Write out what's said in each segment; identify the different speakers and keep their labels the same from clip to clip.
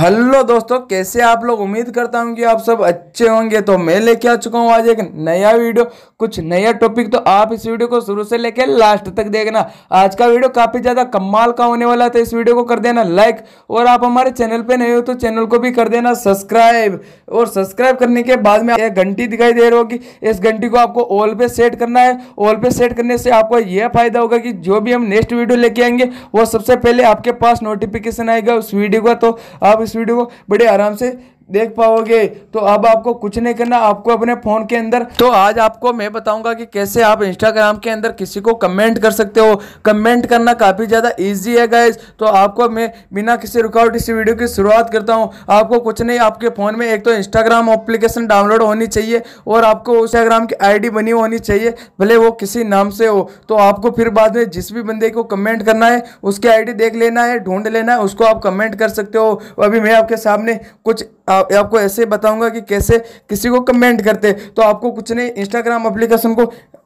Speaker 1: hello दोस्तों कैसे आप लोग उम्मीद करता हूँ कि आप सब अच्छे होंगे तो मैं लेके आ चुका हूँ आज एक नया वीडियो कुछ नया टॉपिक तो आप इस वीडियो को शुरू से लेके लास्ट तक देखना आज का वीडियो काफ़ी ज़्यादा कमाल का होने वाला था तो इस वीडियो को कर देना लाइक और आप हमारे चैनल पर नए हो तो चैनल को भी कर देना सब्सक्राइब और सब्सक्राइब करने के बाद में एक घंटी दिखाई दे रही होगी इस घंटी को आपको ऑल पे सेट करना है ऑल पे सेट करने से आपको यह फायदा होगा कि जो भी हम नेक्स्ट वीडियो लेके आएंगे वो सबसे पहले आपके पास नोटिफिकेशन आएगा उस वीडियो का तो आप इस वीडियो को बड़े आराम से देख पाओगे तो अब आपको कुछ नहीं करना आपको अपने फ़ोन के अंदर तो आज आपको मैं बताऊंगा कि कैसे आप इंस्टाग्राम के अंदर किसी को कमेंट कर सकते हो कमेंट करना काफ़ी ज़्यादा ईजी है गाइज तो आपको मैं बिना किसी रुकावट इसी वीडियो की शुरुआत करता हूँ आपको कुछ नहीं आपके फ़ोन में एक तो इंस्टाग्राम अप्लीकेशन डाउनलोड होनी चाहिए और आपको इंस्टाग्राम की आई बनी होनी चाहिए भले वो किसी नाम से हो तो आपको फिर बाद में जिस भी बंदे को कमेंट करना है उसकी आई देख लेना है ढूंढ लेना है उसको आप कमेंट कर सकते हो अभी मैं आपके सामने कुछ आप, आपको ऐसे बताऊंगा कि कैसे किसी को कमेंट करते तो आपको कुछ नहीं इंस्टाग्राम एप्लीकेशन को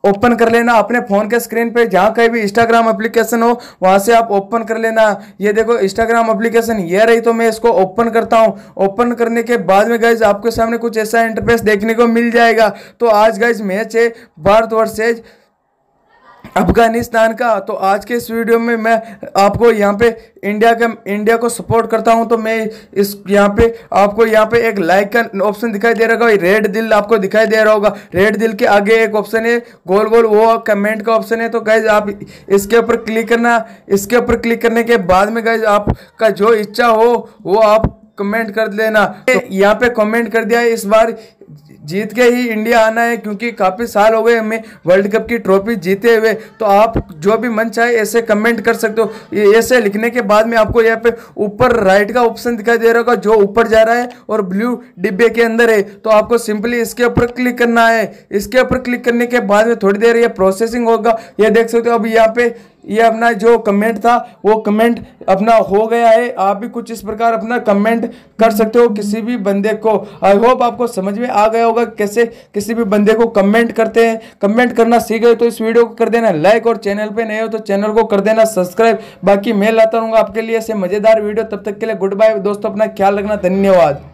Speaker 1: ओपन कर लेना अपने फ़ोन के स्क्रीन पे जहाँ कहीं भी इंस्टाग्राम एप्लीकेशन हो वहाँ से आप ओपन कर लेना ये देखो इंस्टाग्राम एप्लीकेशन ये रही तो मैं इसको ओपन करता हूँ ओपन करने के बाद में गाइज आपके सामने कुछ ऐसा इंटरफेस देखने को मिल जाएगा तो आज गाइज मैच है भारत वर्सेज अफगानिस्तान का तो आज के इस वीडियो में मैं आपको यहाँ पे इंडिया के इंडिया को सपोर्ट करता हूँ तो मैं इस यहाँ पे आपको यहाँ पे एक लाइक का ऑप्शन दिखाई दे रहा होगा रेड दिल आपको दिखाई दे रहा होगा रेड दिल के आगे एक ऑप्शन है गोल गोल वो कमेंट का ऑप्शन है तो गाइज आप इसके ऊपर क्लिक करना इसके ऊपर क्लिक करने के बाद में गाइज आपका जो इच्छा हो वो आप कमेंट कर देना तो यहाँ पे कमेंट कर दिया है इस बार जीत के ही इंडिया आना है क्योंकि काफ़ी साल हो गए हमें वर्ल्ड कप की ट्रॉफी जीते हुए तो आप जो भी मन चाहे ऐसे कमेंट कर सकते हो ऐसे लिखने के बाद में आपको यहाँ पे ऊपर राइट का ऑप्शन दिखाई दे रहा होगा जो ऊपर जा रहा है और ब्लू डिब्बे के अंदर है तो आपको सिंपली इसके ऊपर क्लिक करना है इसके ऊपर क्लिक करने के बाद में थोड़ी देर यह प्रोसेसिंग होगा यह देख सकते हो अब यहाँ पर ये अपना जो कमेंट था वो कमेंट अपना हो गया है आप भी कुछ इस प्रकार अपना कमेंट कर सकते हो किसी भी बंदे को आई होप आपको समझ में आ गया होगा कैसे किसी भी बंदे को कमेंट करते हैं कमेंट करना सीख गए तो इस वीडियो को कर देना लाइक और चैनल पे नए हो तो चैनल को कर देना सब्सक्राइब बाकी मैं लाता रहूँगा आपके लिए ऐसे मज़ेदार वीडियो तब तक के लिए गुड बाय दोस्तों अपना ख्याल रखना धन्यवाद